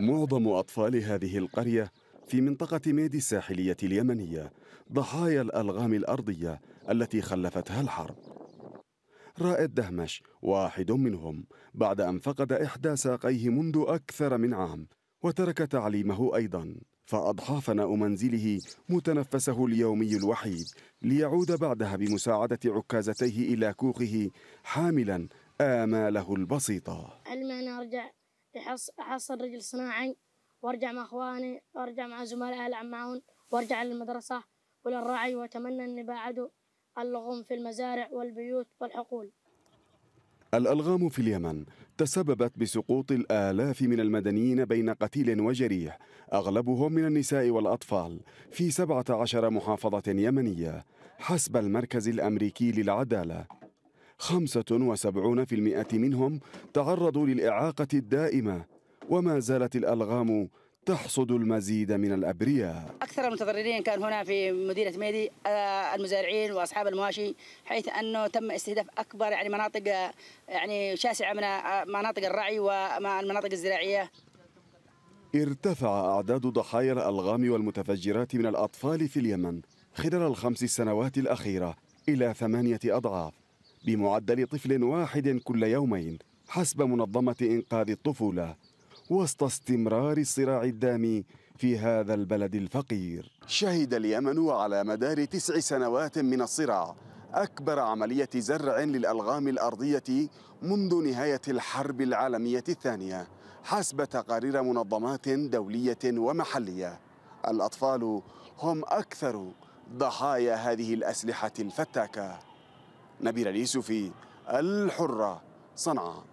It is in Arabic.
معظم أطفال هذه القرية في منطقة ميدي الساحلية اليمنية ضحايا الألغام الأرضية التي خلفتها الحرب رائد دهمش واحد منهم بعد أن فقد إحدى ساقيه منذ أكثر من عام وترك تعليمه أيضا فأضحى فناء منزله متنفسه اليومي الوحيد ليعود بعدها بمساعدة عكازتيه إلى كوخه حاملا آماله البسيطة المانع أرجع أحصل رجل صناعي وأرجع مع إخواني وأرجع مع زملائي ألعب وأرجع للمدرسة وللرعي وأتمنى أني بعده اللغم في المزارع والبيوت والحقول الألغام في اليمن تسببت بسقوط الآلاف من المدنيين بين قتيل وجريح أغلبهم من النساء والأطفال في 17 محافظة يمنية حسب المركز الأمريكي للعدالة 75% منهم تعرضوا للإعاقة الدائمة وما زالت الألغام تحصد المزيد من الأبرياء أكثر المتضررين كان هنا في مدينة ميدي آه، المزارعين وأصحاب المواشي حيث أنه تم استهداف أكبر يعني مناطق آه، يعني شاسعة من آه، مناطق الرعي والمناطق الزراعية ارتفع أعداد ضحايا الألغام والمتفجرات من الأطفال في اليمن خلال الخمس سنوات الأخيرة إلى ثمانية أضعاف بمعدل طفل واحد كل يومين حسب منظمة إنقاذ الطفولة وسط استمرار الصراع الدامي في هذا البلد الفقير شهد اليمن على مدار تسع سنوات من الصراع أكبر عملية زرع للألغام الأرضية منذ نهاية الحرب العالمية الثانية حسب تقارير منظمات دولية ومحلية الأطفال هم أكثر ضحايا هذه الأسلحة الفتاكة نبيل اليوسفي الحرة صنعاء